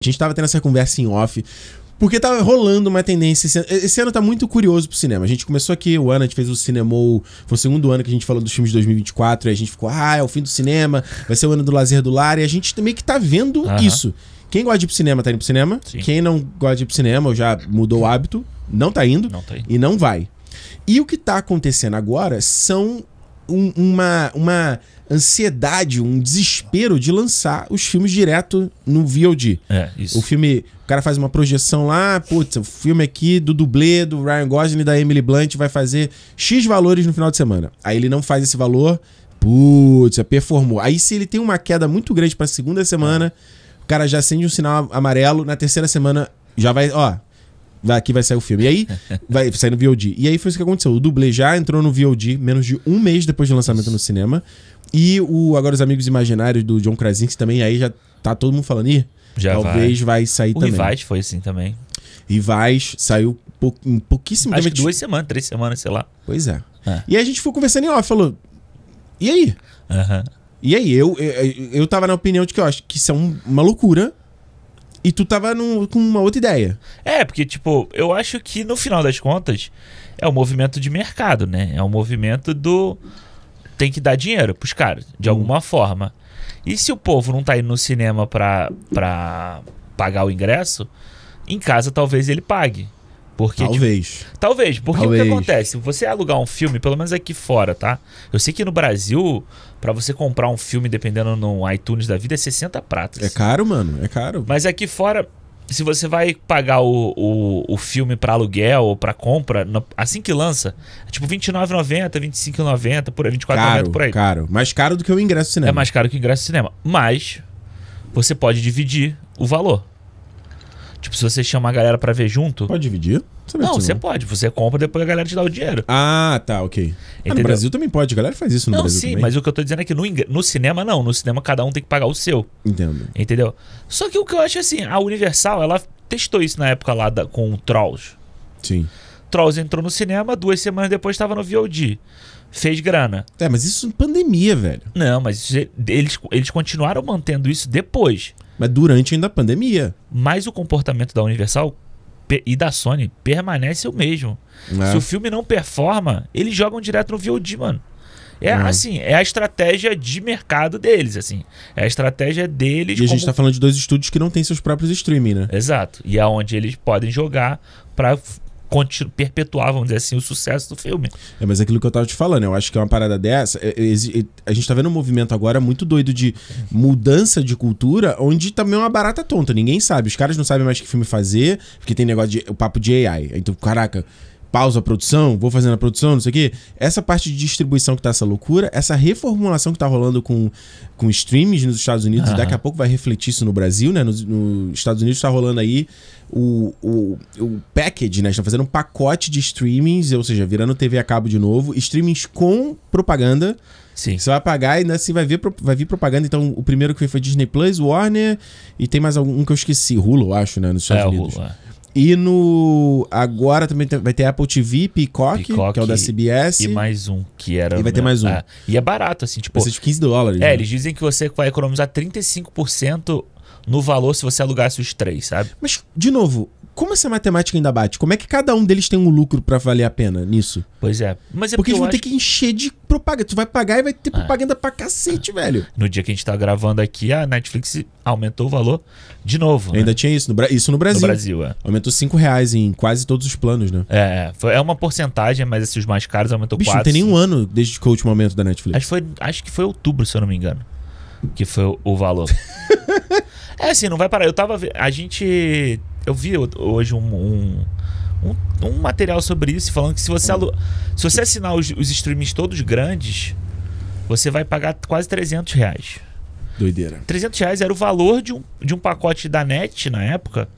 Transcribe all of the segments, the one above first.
A gente tava tendo essa conversa em off, porque tava tá rolando uma tendência. Esse ano, esse ano tá muito curioso pro cinema. A gente começou aqui o ano, a gente fez o cinema. Foi o segundo ano que a gente falou dos filmes de 2024. E a gente ficou, ah, é o fim do cinema, vai ser o ano do lazer do lar. E a gente também que tá vendo isso. Quem gosta de ir pro cinema tá indo pro cinema. Sim. Quem não gosta de ir pro cinema, ou já mudou o hábito, não tá indo. Não tá indo. E não vai. E o que tá acontecendo agora são um, uma. uma ansiedade, um desespero de lançar os filmes direto no VOD. É, isso. O filme, o cara faz uma projeção lá, putz, o filme aqui do dublê do Ryan Gosling e da Emily Blunt vai fazer X valores no final de semana. Aí ele não faz esse valor, putz, performou. Aí se ele tem uma queda muito grande para segunda semana, o cara já acende um sinal amarelo, na terceira semana já vai, ó, Aqui vai sair o filme. E aí, vai sair no VOD. E aí foi isso que aconteceu. O dublê já entrou no VOD menos de um mês depois do lançamento no cinema. E o Agora os Amigos Imaginários do John Krasinski também, aí já tá todo mundo falando, ih, já talvez vai, vai sair o também. O Rivais foi assim também. Rivais saiu pou, em pouquíssimo tempo. duas semanas, três semanas, sei lá. Pois é. é. E aí a gente foi conversando e ó, falou, e aí? Aham. E aí, eu, eu, eu tava na opinião de que eu acho que isso é um, uma loucura. E tu tava num, com uma outra ideia. É, porque, tipo, eu acho que no final das contas é um movimento de mercado, né? É um movimento do. Tem que dar dinheiro pros caras, de hum. alguma forma. E se o povo não tá indo no cinema pra, pra pagar o ingresso, em casa talvez ele pague. Porque, talvez. Tipo, talvez, porque talvez. o que acontece? Você alugar um filme, pelo menos aqui fora, tá? Eu sei que no Brasil, para você comprar um filme, dependendo no iTunes da vida, é 60 pratas. É caro, mano, é caro. Mas aqui fora, se você vai pagar o, o, o filme para aluguel ou para compra, assim que lança, é tipo R$29,90, R$25,90, por aí, R$24,90 por aí. Caro, mais caro do que o ingresso cinema. É mais caro que o ingresso cinema. Mas você pode dividir o valor. Tipo, se você chama a galera para ver junto. Pode dividir? não, você não. pode. Você compra, depois a galera te dá o dinheiro. Ah, tá, ok. Ah, no Brasil também pode. A galera faz isso no não, Brasil. Sim, também. mas o que eu tô dizendo é que no, no cinema, não. No cinema, cada um tem que pagar o seu. Entendo. Entendeu? Só que o que eu acho é assim, a Universal, ela testou isso na época lá da, com o Trolls. Sim. Trolls entrou no cinema, duas semanas depois estava no VOD. Fez grana. É, mas isso é pandemia, velho. Não, mas é, eles, eles continuaram mantendo isso depois mas durante ainda a pandemia. Mas o comportamento da Universal e da Sony permanece o mesmo. É. Se o filme não performa, eles jogam direto no VOD, mano. É, é, assim, é a estratégia de mercado deles, assim. É a estratégia deles. E a gente está falando de dois estúdios que não têm seus próprios streaming, né? Exato. E aonde é onde eles podem jogar para perpetuar, vamos dizer assim, o sucesso do filme. É, mas é aquilo que eu tava te falando, eu acho que é uma parada dessa. É, é, é, a gente tá vendo um movimento agora muito doido de mudança de cultura, onde também é uma barata tonta, ninguém sabe. Os caras não sabem mais que filme fazer, porque tem negócio de o papo de AI. Então, caraca, pausa a produção, vou fazendo a produção, não sei o quê. Essa parte de distribuição que tá essa loucura, essa reformulação que tá rolando com, com streams nos Estados Unidos, uhum. daqui a pouco vai refletir isso no Brasil, né? Nos no Estados Unidos tá rolando aí o, o, o package, né? Estão fazendo um pacote de streamings, ou seja, virando TV a cabo de novo, streamings com propaganda. Sim. Você vai pagar e ainda assim vai ver vai vir propaganda. Então, o primeiro que foi, foi Disney Plus, Warner e tem mais algum que eu esqueci, Hulu, acho, né? Nos Estados é, Unidos. Hulu, é. E no. Agora também vai ter Apple TV, Peacock, Peacock, que é o da CBS. E mais um, que era. E vai ter mais um. Ah, e é barato, assim, tipo. Precisa de 15 dólares. É, né? eles dizem que você vai economizar 35% no valor se você alugasse os três, sabe? Mas, de novo, como essa matemática ainda bate? Como é que cada um deles tem um lucro para valer a pena nisso? Pois é. Mas é porque, eles vão ter que encher de propaganda. Tu vai pagar e vai ter é. propaganda é. pra cacete, velho. No dia que a gente tá gravando aqui, a Netflix aumentou o valor de novo. Né? Ainda tinha isso. No Bra... Isso no Brasil. No Brasil, é. Aumentou 5 reais em quase todos os planos, né? É, é, é uma porcentagem, mas esses mais caros aumentou Bicho, 4. Não tem nenhum ano desde que o último aumento da Netflix. Acho, foi, acho que foi outubro, se eu não me engano. Que foi o valor. é assim, não vai parar. Eu tava. A gente eu vi hoje um, um um, um, material sobre isso, falando que se você, hum. alu... se você assinar os, os todos grandes, você vai pagar quase 300 reais. Doideira. 300 reais era o valor de um, de um pacote da NET na época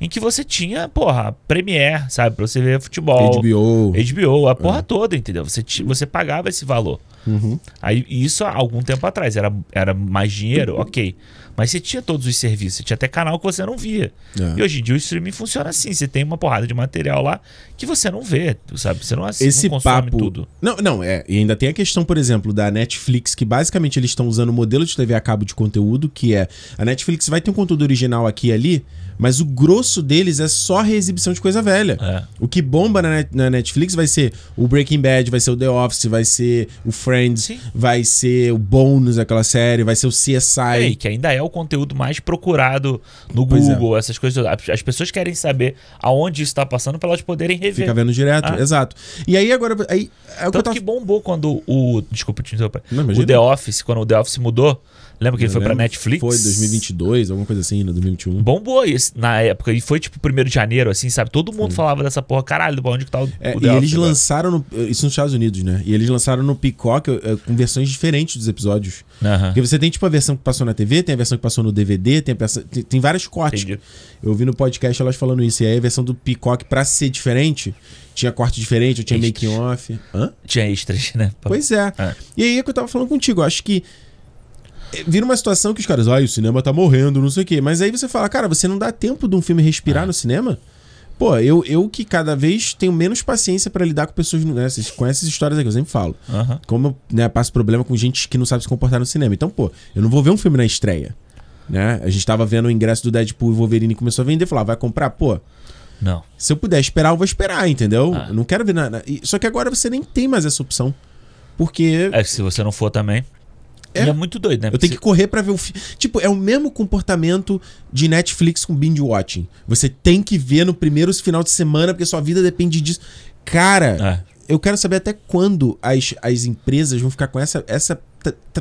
em que você tinha, porra, Premiere, sabe? Pra você ver futebol. HBO. HBO, a é. porra é. toda, entendeu? Você, você pagava esse valor. Uhum. Aí, isso há algum tempo atrás. Era, era mais dinheiro, uhum. ok. Mas você tinha todos os serviços, você tinha até canal que você não via. É. E hoje em dia o streaming funciona assim. Você tem uma porrada de material lá que você não vê, sabe? Você não assiste, Esse não papo... tudo. Não, não, é. E ainda tem a questão, por exemplo, da Netflix, que basicamente eles estão usando o modelo de TV a cabo de conteúdo, que é a Netflix vai ter um conteúdo original aqui e ali, mas o grosso deles é só reexibição de coisa velha. É. O que bomba na, na, Netflix vai ser o Breaking Bad, vai ser o The Office, vai ser o Friends, Sim. vai ser o Bônus, aquela série, vai ser o CSI. É, que ainda é o conteúdo mais procurado no pois é. Google, é. essas coisas. As pessoas querem saber aonde isso está passando para elas poderem rever. Fica vendo direto, ah. exato. E aí agora. Aí, é Tanto que, tava... que bombou quando o. Desculpa, te interromper. O The Office, quando o The Office mudou. Lembra que ele foi pra Netflix? Foi 2022, alguma coisa assim, né? 2021. Bombou isso na época. E foi tipo 1 de janeiro, assim, sabe? Todo mundo Sim. falava dessa porra, caralho, onde que tá o. É, o e eles agora? lançaram. No, isso nos Estados Unidos, né? E eles lançaram no Peacock eh, eh, com versões diferentes dos episódios. Uhum. Porque você tem, tipo, a versão que passou na TV, tem a versão que passou no DVD, tem, versão, tem, tem, vários cortes. Entendi. Eu vi no podcast elas falando isso. E aí a versão do Peacock, pra ser diferente, tinha corte diferente, eu tinha making off. Hã? Tinha extras, né? Pois é. Ah. E aí é que eu tava falando contigo, eu acho que vira uma situação que os caras, ai, ah, o cinema tá morrendo, não sei o quê. Mas aí você fala, cara, você não dá tempo de um filme respirar é. no cinema? Pô, eu, eu que cada vez tenho menos paciência para lidar com pessoas. Né, essas histórias aqui, eu sempre falo. Uhum. Como eu né, passo problema com gente que não sabe se comportar no cinema. Então, pô, eu não vou ver um filme na estreia. Né? A gente tava vendo o ingresso do Deadpool e Wolverine começou a vender. Falar, vai comprar? Pô, não. Se eu puder esperar, eu vou esperar, entendeu? Ah. Eu não quero ver nada. Só que agora você nem tem mais essa opção. Porque. É, se você não for também. É, e é muito doido, né? Eu tenho que correr para ver o filme. Tipo, é o mesmo comportamento de Netflix com binge watching. Você tem que ver no primeiro final de semana, porque sua vida depende disso. Cara, é. eu quero saber até quando as, as empresas vão ficar com essa, essa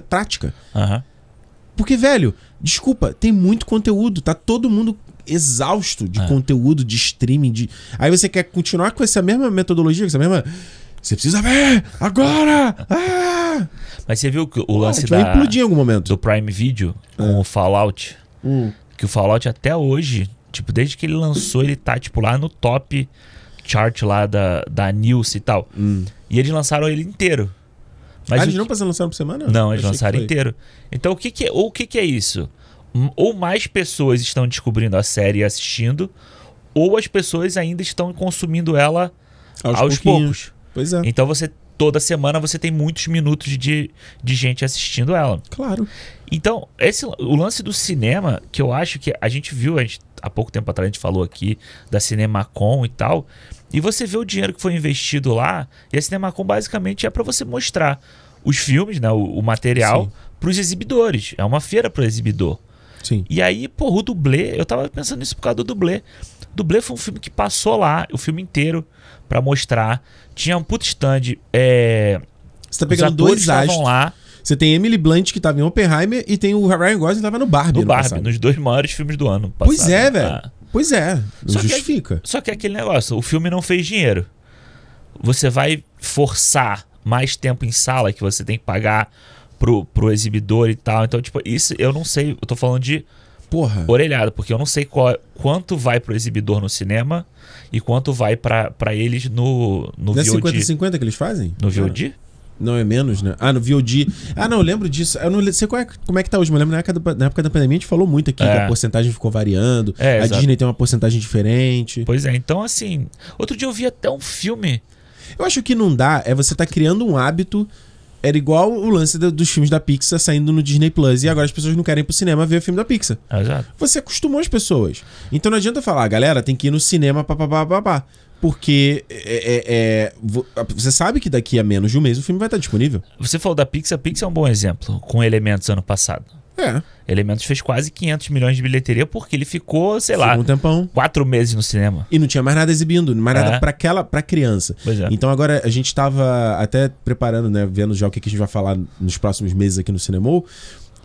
prática. Uhum. Porque, velho, desculpa, tem muito conteúdo, tá todo mundo exausto de é. conteúdo, de streaming, de. Aí você quer continuar com essa mesma metodologia, com essa mesma você precisa ver! Agora! Ah! Mas você viu que o lance ah, da, implodir em algum momento. do Prime Video com é. o Fallout? Hum. Que o Fallout até hoje, tipo, desde que ele lançou, ele tá, tipo, lá no top chart lá da, da News e tal. Hum. E eles lançaram ele inteiro. Mas ah, eles que... não passaram lançaram por semana? Não, eles lançaram inteiro. Então o que, que é, ou o que, que é isso? Ou mais pessoas estão descobrindo a série e assistindo, ou as pessoas ainda estão consumindo ela aos, aos poucos. Pois é. Então você toda semana você tem muitos minutos de, de gente assistindo ela. Claro. Então, esse o lance do cinema, que eu acho que a gente viu, a gente, há pouco tempo atrás a gente falou aqui da Cinemacon e tal, e você vê o dinheiro que foi investido lá, e a Cinemacon basicamente é para você mostrar os filmes, né, o, o material para os exibidores. É uma feira para o exibidor. Sim. E aí, porra, o dublê, eu tava pensando nisso por causa do dublê. Dublê foi um filme que passou lá o filme inteiro para mostrar. Tinha um puto stand. É, Você tá pegando dois astros. lá. Você tem Emily Blunt, que tava em Oppenheimer, e tem o Ryan Gosling, que tava no Barbie. No, no Barbie, passado. nos dois maiores filmes do ano. Passado. É, ah. Pois é, velho. Pois é. Só justifica. Que, só que é aquele negócio: o filme não fez dinheiro. Você vai forçar mais tempo em sala que você tem que pagar pro, pro exibidor e tal. Então, tipo, isso eu não sei. Eu tô falando de Porra. Orelhada, porque eu não sei qual, quanto vai pro exibidor no cinema e quanto vai para eles no, no não é VOD. 50-50 que eles fazem? No VOD? Cara. Não, é menos, né? Ah, no VOD. Ah, não, eu lembro disso. Eu não sei qual é, como é que tá hoje, mas eu lembro na época, da, na época da pandemia a gente falou muito aqui é. que a porcentagem ficou variando. É, a exato. Disney tem uma porcentagem diferente. Pois é, então assim. Outro dia eu vi até um filme. Eu acho que não dá, é você tá criando um hábito era igual o lance do, dos filmes da Pixar saindo no Disney Plus. E agora as pessoas não querem ir pro cinema ver o filme da Pixar. Ah, exato. Você acostumou as pessoas. Então não adianta falar, ah, galera, tem que ir no cinema, papapá, papá. Porque é, é, é, você sabe que daqui a menos de um mês o filme vai estar disponível. Você falou da Pixar, a Pixar é um bom exemplo, com elementos ano passado. É. Elementos fez quase 500 milhões de bilheteria porque ele ficou, sei lá, um tempão. quatro meses no cinema. E não tinha mais nada exibindo, mais é. nada para aquela, para criança. É. Então agora a gente estava até preparando, né, vendo já o que, a gente vai falar nos próximos meses aqui no Cinemou.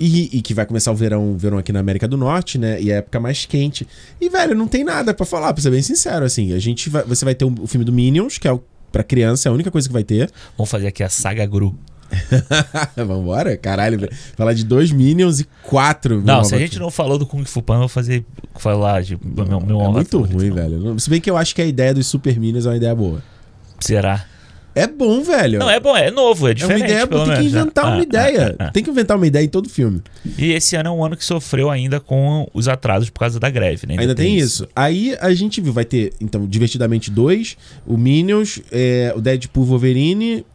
E, e, que vai começar o verão, verão aqui na América do Norte, né? E é a época mais quente. E, velho, não tem nada para falar, pra ser bem sincero, assim. A gente vai, você vai ter o, filme do Minions, que é o, pra criança, é a única coisa que vai ter. Vamos fazer aqui a saga Gru. Vambora? Caralho, falar de dois Minions e quatro. Não, se a gente não falou do Kung Fu panda eu vou fazer falar de não, meu, meu É muito ruim, não. velho. Se bem que eu acho que a ideia dos Super Minions é uma ideia boa. Será? É bom, velho. Não, é bom, é novo, é diferente. É uma ideia, tem que né? inventar uma ah, ideia. Ah, ah, ah, tem que inventar uma ideia em todo filme. E esse ano é um ano que sofreu ainda com os atrasos por causa da greve, né? Ainda, ainda tem, tem isso. isso. Aí a gente viu, vai ter, então, Divertidamente dois o Minions, é, o Deadpool Wolverine,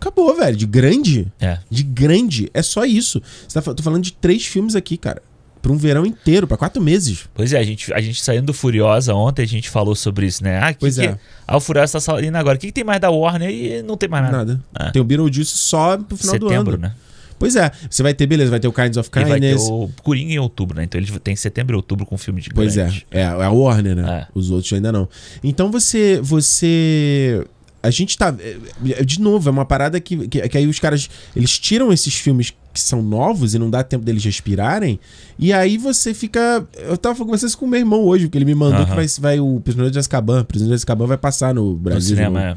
Acabou, velho. De grande. É. De grande. É só isso. Você tá, tô falando de três filmes aqui, cara. Pra um verão inteiro, para quatro meses. Pois é, a gente, a gente saindo do Furiosa ontem, a gente falou sobre isso, né? Ah, que pois que, é. Ah, o Furiosa tá saindo agora. O que, que, tem mais da Warner? E não tem mais nada. Nada. Ah. Tem o Beetlejuice só pro final Setembro, do ano. Setembro, né? Pois é, você vai ter, beleza, vai ter o Kinds of Kindness. E vai ter o Coringa em outubro, né? Então ele tem setembro e outubro com filme de grande. Pois é, é, é a Warner, né? É. Os outros ainda não. Então você, você a gente tá. É, é, de novo, é uma parada que, que, que, aí os caras. Eles tiram esses filmes que são novos e não dá tempo deles respirarem. E aí você fica. Eu tava conversando com o meu irmão hoje, porque ele me mandou uh -huh. que vai, vai o Prisioneiro de Azkaban. O Prisioneiro de Azkaban vai passar no Brasil. No cinema, é.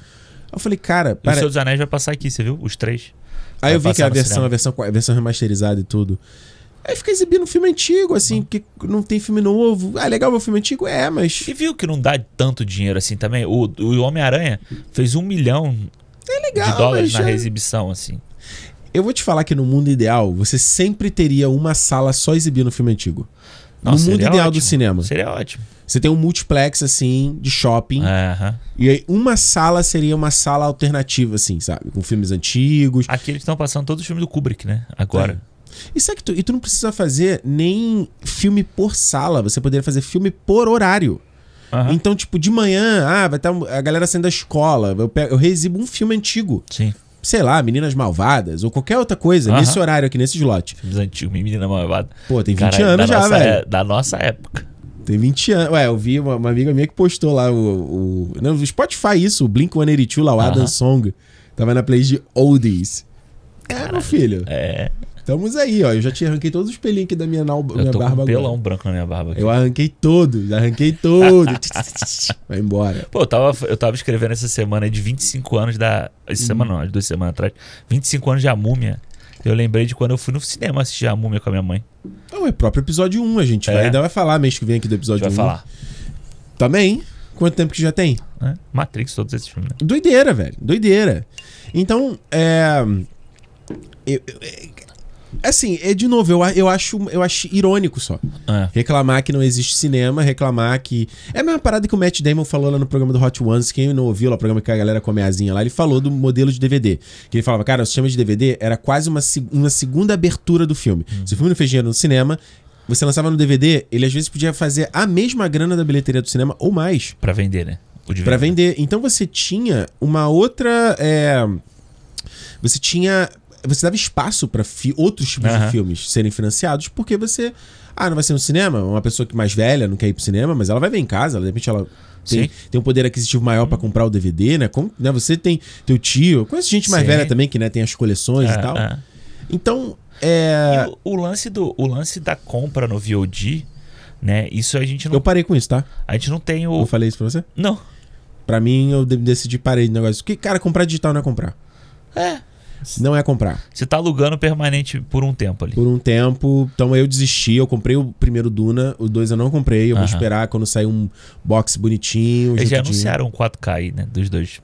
Eu falei, cara. Para... o Senhor dos Anéis vai passar aqui, você viu? Os três. Aí vai eu vi que a versão, a versão, a versão remasterizada e tudo. Aí fica exibindo filme antigo, assim, uhum. porque não tem filme novo. Ah, legal, meu filme antigo é, mas. E viu que não dá tanto dinheiro assim também? O, o Homem-Aranha fez um milhão é legal, de dólares na já... exibição, assim. Eu vou te falar que no mundo ideal, você sempre teria uma sala só exibindo filme antigo. Nossa, no mundo ideal ótimo. do cinema. Seria ótimo. Você tem um multiplex, assim, de shopping. Uhum. E aí, uma sala seria uma sala alternativa, assim, sabe? Com filmes antigos. Aqui eles estão passando todos os filmes do Kubrick, né? Agora. É. Isso é que tu, e tu não precisa fazer nem filme por sala, você poderia fazer filme por horário. Uhum. Então, tipo, de manhã, ah, vai estar tá a galera saindo da escola, eu, pego, eu reexibo um filme antigo. Sim. Sei lá, Meninas Malvadas ou qualquer outra coisa, uhum. nesse horário aqui, nesse slot. Filmes antigos, Menina Malvada. Pô, tem 20 Caralho, anos já, nossa, velho. É, da nossa época. Tem 20 anos. Ué, eu vi uma, uma amiga minha que postou lá o. o no Spotify isso, o Blink-182 lá, o uhum. Adam Song. Tava na playlist de Oldies. Caralho, é, meu filho. É. Estamos aí, ó. Eu já te arranquei todos os pelinhos aqui da minha, na, minha barba um pelão agora. branco na minha barba aqui. Eu arranquei todos, arranquei todos. Vai embora. Pô, eu tava, eu tava escrevendo essa semana de 25 anos da. Essa hum. semana uhum. não, de duas semanas atrás. 25 anos de A Múmia. Eu lembrei de quando eu fui no cinema assistir A Múmia com a minha mãe. Não, é o próprio episódio 1. A gente é. vai, ainda vai falar mês que vem aqui do episódio a gente vai 1. Vai falar. Também. Quanto tempo que já tem? É. Matrix, todos esses filmes. Né? Doideira, velho. Doideira. Então, é. Eu, eu, Assim, é de novo, eu, eu, acho, eu acho irônico só. É. Reclamar que não existe cinema, reclamar que. É a mesma parada que o Matt Damon falou lá no programa do Hot Ones. Quem não ouviu lá o programa que a galera come asinha lá, ele falou do modelo de DVD. Que ele falava, cara, o sistema de DVD era quase uma, uma segunda abertura do filme. Hum. Se o filme não fez dinheiro no cinema, você lançava no DVD, ele às vezes podia fazer a mesma grana da bilheteria do cinema ou mais. para vender, né? Para vender. Então você tinha uma outra. É... Você tinha você dava espaço para outros tipos uhum. de filmes serem financiados, porque você. Ah, não vai ser no cinema? Uma pessoa que mais velha não quer ir pro cinema, mas ela vai ver em casa, ela, de repente ela tem, tem um poder aquisitivo maior para uhum. comprar o DVD, né? Como, né? Você tem teu tio, conhece gente mais Sim. velha também que né, tem as coleções e é, tal. É. Então, é. O, o, lance do, o lance da compra no VOD, né? Isso a gente não. Eu parei com isso, tá? A gente não tem o. Eu falei isso pra você? Não. Pra mim, eu decidi parei do negócio. Que, cara, comprar digital não é comprar. É. Não é comprar. Você tá alugando permanente por um tempo ali. Por um tempo. Então eu desisti. Eu comprei o primeiro Duna. O dois eu não comprei. Eu vou esperar quando sair um box bonitinho. Eles já anunciaram 4K aí, né? Dos dois.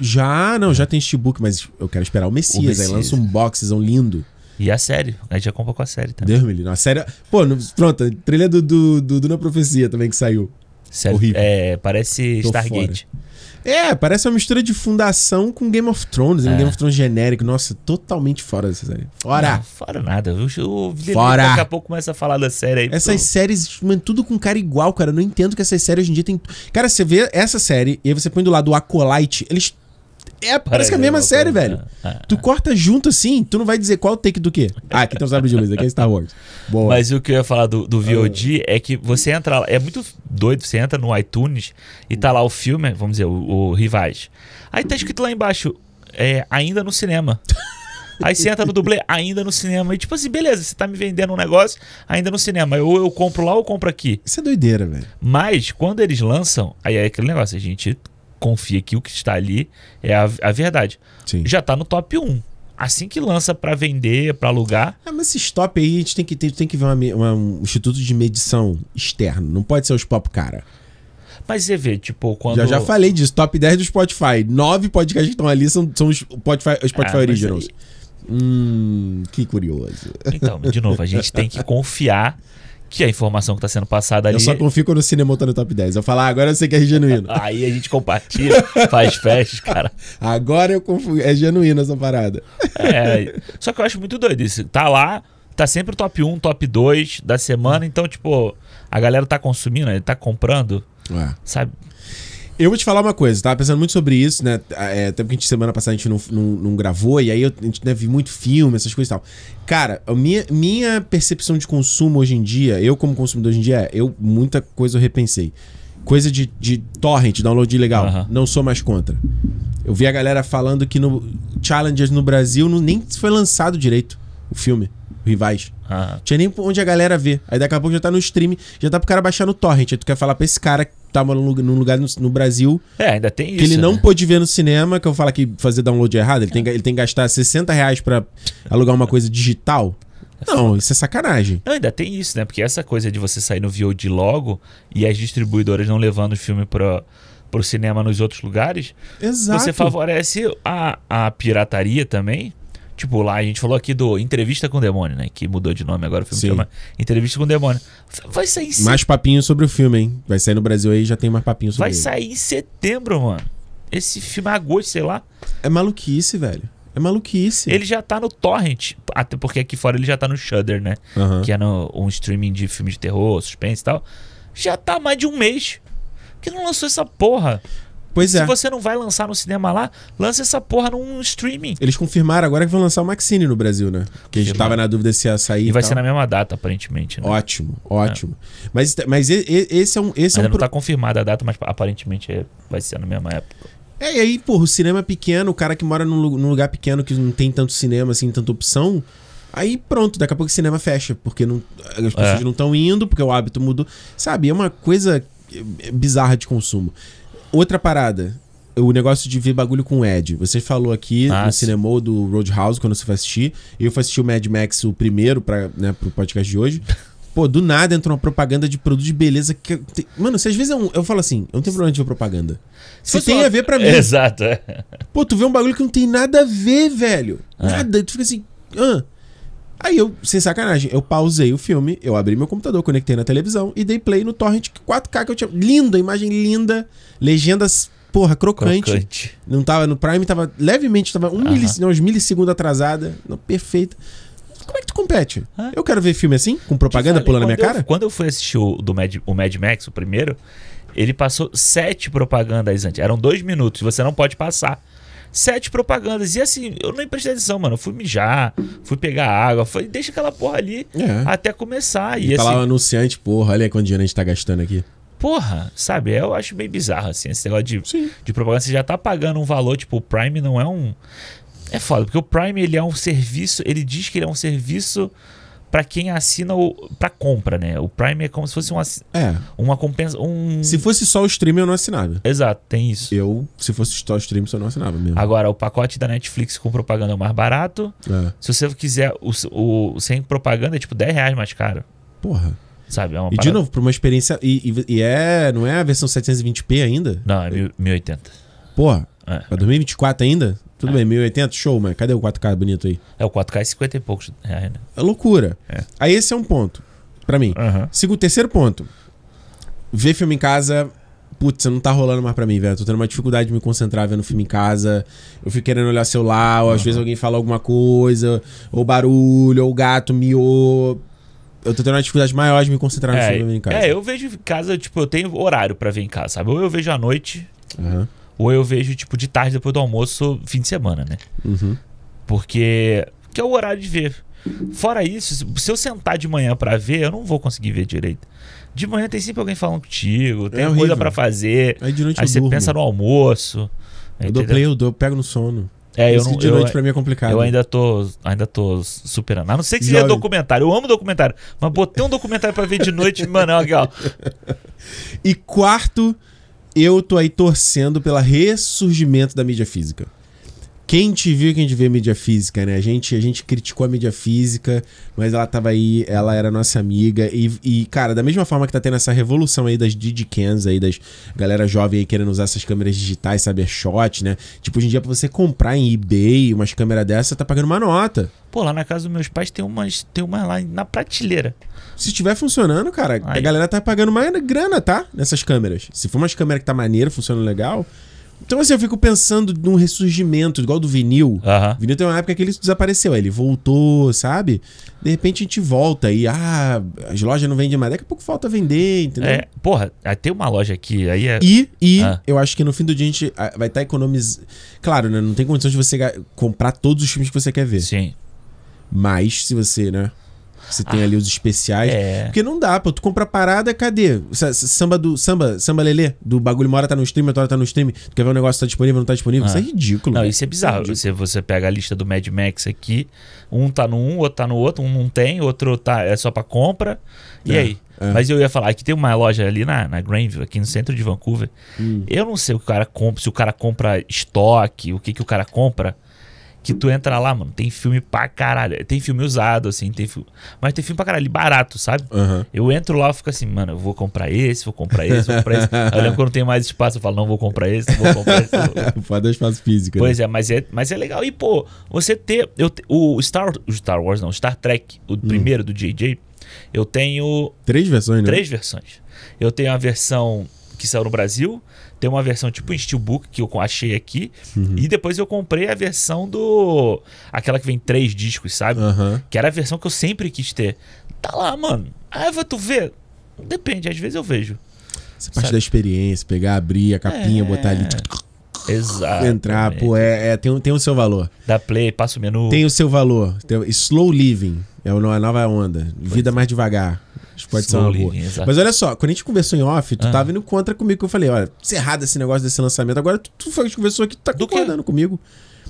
Já, não, já é. tem steelbook, mas eu quero esperar o Messias. O Messias. Aí lança um boxezão lindo. E a série. A gente já compra com a série também. Deus me livre. A série. Pô, no- pronto, trilha do, do, do Duna Profecia também que saiu. Sério? é, parece Tô Stargate. Fora. É, parece uma mistura de fundação com Game of Thrones. Né? É. Game of Thrones genérico. Nossa, totalmente fora dessa série. Fora! Não, fora nada. O fora. daqui a pouco começa a falar da série aí. Essas séries, mano, tudo com cara igual, cara. Eu não entendo que essas séries hoje em dia tem. Cara, você vê essa série e aí você põe do lado o Acolyte. Eles é, parece, que é a mesma série, velho. Ah, ah, tu ah. corta junto assim, tu não vai dizer qual take do quê. Ah, aqui tem os sabre de luz, aqui é Star Wars. Boa. Mas o que eu ia falar do, do VOD ah. é que você entra lá, é muito doido, você entra no iTunes e tá lá o filme, vamos dizer, o, o Rivais. Aí tá escrito lá embaixo, é, ainda no cinema. Aí você entra no dublê, ainda no cinema. E tipo assim, beleza, você tá me vendendo um negócio, ainda no cinema. Ou eu compro lá ou eu compro aqui. Isso é doideira, velho. Mas, quando eles lançam, aí é aquele negócio, a gente confia que o que está ali é a, a verdade. Sim. Já está no top 1 assim que lança para vender, para alugar. É, mas esses top aí a gente tem que, tem, tem que ver uma, uma, um instituto de medição externo. Não pode ser os pop cara. Mas você vê, tipo, quando. Já, já falei disso, top 10 do Spotify. Nove podcasts que estão ali são, são os Spotify, os ah, Spotify Originals. Aí... É hum, que curioso. Então, de novo, a gente tem que confiar que é a informação que está sendo passada ali. Eu só confio quando o cinema tá no top 10. Eu falo, ah, agora eu sei que é genuíno. Aí a gente compartilha, faz festas, cara. Agora eu confio. É genuíno essa parada. É. Só que eu acho muito doido isso. Tá lá, tá sempre o top 1, top 2 da semana. Então, tipo, a galera tá consumindo, né? tá comprando. Ué. Sabe? Eu vou te falar uma coisa, tava pensando muito sobre isso, né? É, até porque a gente, semana passada a gente não, não, não gravou, e aí eu, a gente né, vi muito filme, essas coisas e tal. Cara, minha, minha percepção de consumo hoje em dia, eu como consumidor hoje em dia, eu muita coisa eu repensei. Coisa de, de torrent, download legal, uhum. não sou mais contra. Eu vi a galera falando que no Challengers no Brasil não, nem foi lançado direito o filme rivais. Ah. Tinha nem onde a galera ver. Aí daqui a pouco já tá no stream, já tá pro cara baixar no torrent. Aí tu quer falar pra esse cara que tava num lugar no, no Brasil. É, ainda tem isso. Que ele né? não pôde ver no cinema, que eu falo que fazer download é errado, ele, é. tem, ele tem que gastar 60 reais pra alugar uma coisa digital. É não, isso é sacanagem. Não, ainda tem isso, né? Porque essa coisa de você sair no VOD logo e as distribuidoras não levando o filme pra, pro cinema nos outros lugares. Exato. Você favorece a, a pirataria também. Tipo, lá a gente falou aqui do Entrevista com o Demônio, né? Que mudou de nome agora o filme Sim. chama Entrevista com o Demônio. Vai sair em Mais papinho sobre o filme, hein? Vai sair no Brasil aí já tem mais papinho sobre Vai ele. sair em setembro, mano. Esse filme é agosto, sei lá. É maluquice, velho. É maluquice. Ele já tá no Torrent, até porque aqui fora ele já tá no Shudder, né? Uhum. Que é no, um streaming de filme de terror, suspense e tal. Já tá mais de um mês. Que não lançou essa porra. Pois é. Se você não vai lançar no cinema lá, lança essa porra num streaming. Eles confirmaram agora que vão lançar o Maxine no Brasil, né? Que a gente tava na dúvida se ia sair. E, vai tal. ser na mesma data, aparentemente. Né? Ótimo, é. ótimo. É. Mas, mas esse é um. Esse é um não pro... tá confirmada a data, mas aparentemente é, vai ser na mesma época. É, e aí, porra, o cinema pequeno, o cara que mora num, num lugar pequeno que não tem tanto cinema, assim, tanta opção. Aí pronto, daqui a pouco o cinema fecha, porque não, as pessoas é. não estão indo, porque o hábito mudou. Sabe, é uma coisa é, bizarra de consumo outra parada. O negócio de ver bagulho com o Ed. Você falou aqui ah, no cinema do Roadhouse, quando você foi assistir. Eu fui assistir o Mad Max, o primeiro, pra, né, pro podcast de hoje. Pô, do nada entra uma propaganda de produto de beleza que. Mano, se às vezes é um... eu falo assim, eu não tenho problema de ver propaganda. Se, tem a ver pra mim. Exato. É. Pô, tu vê um bagulho que não tem nada a ver, velho. Ah. Nada. Tu fica assim. Ah. Aí eu, sem sacanagem, eu pausei o filme, eu abri meu computador, conectei na televisão e dei play no torrent 4K que eu tinha. Linda, imagem linda, legendas, porra, crocante. crocante. Não tava no Prime, tava levemente, tava um uhum. não, uns milissegundos atrasada. Não, perfeito. Como é que tu compete? Ah. Eu quero ver filme assim, com propaganda falei, pulando na minha eu, cara? Quando eu fui assistir o, do Mad, o Mad Max, o primeiro, ele passou sete propagandas antes. Eram dois minutos, você não pode passar sete propagandas. E assim, eu nem prestei atenção, mano. Eu fui mijar, fui pegar água, falei, deixa aquela porra ali é. até começar. E, e tá assim, o anunciante, porra, olha aí quanto dinheiro a gente tá gastando aqui. Porra, sabe? Eu acho meio bizarro, assim, esse negócio de, de propaganda. Você já tá pagando um valor, tipo, o Prime não é um. É foda, porque o Prime ele é um serviço, ele diz que ele é um serviço para quem assina o para compra, né? O Prime é como se fosse uma, é. uma compensa. Um... Se fosse só o streaming, eu não assinava. Exato, tem isso. Eu, se fosse só o streaming, eu não assinava mesmo. Agora, o pacote da Netflix com propaganda é mais barato. É. Se você quiser o, o, sem propaganda, é tipo 10 reais mais caro. Porra. Sabe, é uma e parada... de novo, para uma experiência. E, e, e, é. Não é a versão 720p ainda? Não, é 1080. Porra. É. Pra 2024 ainda? Tudo é. bem, 1080, show, mas cadê o 4K bonito aí? É, o 4K é 50 e poucos reais, né? É loucura. É. Aí esse é um ponto, para mim. Uhum. terceiro ponto. Ver filme em casa, putz, não tá rolando mais pra mim, velho. Tô tendo uma dificuldade de me concentrar vendo filme em casa. Eu fico querendo olhar celular, ou às uhum. vezes alguém fala alguma coisa, ou barulho, ou gato miou eu tô tendo uma dificuldade maior de me concentrar no é, filme em casa. É, eu vejo em casa, tipo, eu tenho horário para ver em casa, sabe? Ou eu vejo à noite. Uhum ou eu vejo, tipo, de tarde depois do almoço, fim de semana, né? Uhum. Porque que é o horário de ver. Fora isso, se eu sentar de manhã para ver, eu não vou conseguir ver direito. De manhã tem sempre alguém falando contigo, é tem é coisa para fazer. Aí de noite aí você durmo. pensa no almoço. Eu dou play, eu, dou, eu pego no sono. É, eu Esse não, de noite eu, pra mim é complicado. Eu ainda tô, ainda tô superando. A não ser que seja documentário. Eu amo documentário. Mas botei um documentário pra ver de noite, mano, ó, E quarto, eu tô aí torcendo pelo ressurgimento da mídia física. Quem te viu, quem te vê mídia física, né? A gente, a gente criticou a mídia física, mas ela tava aí, ela era nossa amiga. E, e cara, da mesma forma que tá tendo essa revolução aí das Digicans aí, das galera jovem aí querendo usar essas câmeras digitais, saber é shot, né? Tipo, hoje em dia, pra você comprar em eBay umas câmeras dessa, tá pagando uma nota. Pô, lá na casa dos meus pais tem umas, tem uma lá na prateleira. Se estiver funcionando, cara, aí. a galera tá pagando mais grana, tá? Nessas câmeras. Se for umas câmeras que tá maneiro, funcionando legal, então, assim, eu fico pensando num ressurgimento, igual do vinil. O vinil tem uma época que ele desapareceu, aí ele voltou, sabe? De repente a gente volta e, ah, as lojas não vendem mais. Daqui a pouco falta vender, entendeu? É, porra, tem uma loja aqui, aí é... E, e ah. eu acho que no fim do dia a gente ah, vai estar tá economizando... Claro, né? Não tem condição de você comprar todos os filmes que você quer ver. Sim. Mas, se você, né... Você tem ah, ali os especiais. É. Porque não dá, pô. Tu compra parada, cadê? Samba do. Samba, samba Lelê, do bagulho, uma hora tá no stream, outra hora tá no stream. Tu quer ver o um negócio tá disponível, não tá disponível? Ah. Isso é ah. ridículo. Não, é isso é bizarro. É você, você pega a lista do Mad Max aqui, um tá no um, outro tá no outro, um não tem, outro tá, é só pra compra. E é. aí? É. Mas eu ia falar que tem uma loja ali na, na Granville, aqui no centro de Vancouver. Hum. Eu não sei o que o cara compra, se o cara compra estoque, o que, que o cara compra. Que tu entra lá, mano, tem filme pra caralho. Tem filme usado, assim, tem filme. Mas tem filme pra caralho, barato, sabe? Uhum. Eu entro lá e fico assim, mano, eu vou comprar esse, vou comprar esse, vou comprar esse. eu lembro quando tem mais espaço, eu falo, não, vou comprar esse, vou comprar esse. Vou... Fora espaço físico. Né? Pois né? é, mas é, mas é legal. E, pô, você ter. Eu, o Star, Star Wars, não, Star Trek, o hum. primeiro do JJ, eu tenho. Três versões, né? Três versões. Eu tenho a versão que saiu no Brasil. Tem uma versão tipo em Steelbook que eu achei aqui. Uhum. E depois eu comprei a versão do. Aquela que vem três discos, sabe? Uhum. Que era a versão que eu sempre quis ter. Tá lá, mano. Ah, vai tu ver? Depende, às vezes eu vejo. Essa parte sabe? da experiência, pegar, abrir a capinha, é... botar ali. Exato. Entrar, pô, é, é, tem, tem o seu valor. Dá play, passa o menu. Tem o seu valor. Slow living é a nova onda. Vida é. mais devagar pode ser é uma boa. Mas olha só, quando a gente conversou em off, tu ah. tava indo contra comigo que eu falei, olha, isso é errado esse negócio desse lançamento. Agora tu, tu conversou aqui, tu tá Do concordando quê? comigo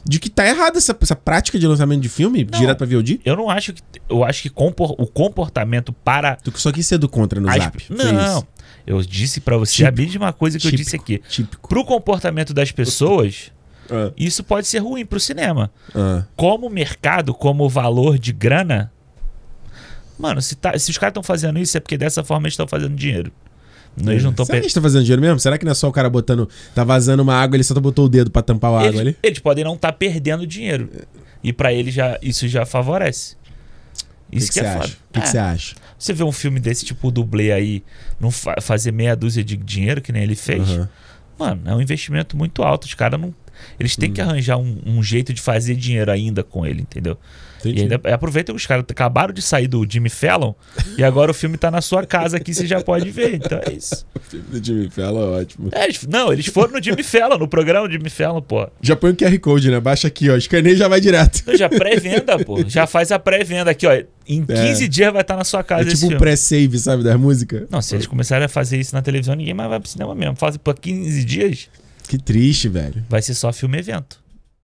de que tá errada essa, essa prática de lançamento de filme não, direto pra VOD? Eu não acho que. Eu acho que compor, o comportamento para. Tu só quis ser do contra no as, zap. Não, não. Eu disse para você típico, abrir de uma coisa que típico, eu disse aqui. Típico. Pro comportamento das pessoas. Uh. Isso pode ser ruim pro cinema. Uh. Como mercado, como valor de grana, Mano, se, tá, se os caras estão fazendo isso, é porque dessa forma eles estão fazendo dinheiro. Não, eles é. não estão Será per... que eles estão fazendo dinheiro mesmo? Será que não é só o cara botando. Tá vazando uma água, ele só tá botou o dedo para tampar a água ali? Eles podem não estar tá perdendo dinheiro. E para eles já, isso já favorece. Isso que, que, é que é foda. O que você é. acha? Você vê um filme desse tipo dublê aí, não fa fazer meia dúzia de dinheiro, que nem ele fez. Uhum. Mano, é um investimento muito alto. Os caras não eles têm hum. que arranjar um, um, jeito de fazer dinheiro ainda com ele, entendeu? Entendi. E ainda aproveita que os caras acabaram de sair do Jimmy Fallon e agora o filme tá na sua casa aqui, você já pode ver. Então é isso. O filme do Jimmy Fallon é ótimo. É, não, eles foram no Jimmy Fallon, no programa do Jimmy Fallon, pô. Já põe o QR Code, né? Baixa aqui, ó. Escaneia e já vai direto. Então, já pré-venda, pô. Já faz a pré-venda aqui, ó. Em 15 é. dias vai estar tá na sua casa. É tipo esse um pré-save, sabe, da música? Não, se eles começarem a fazer isso na televisão, ninguém mais vai pro cinema mesmo. Fazem por 15 dias. Que triste, velho. Vai ser só filme evento.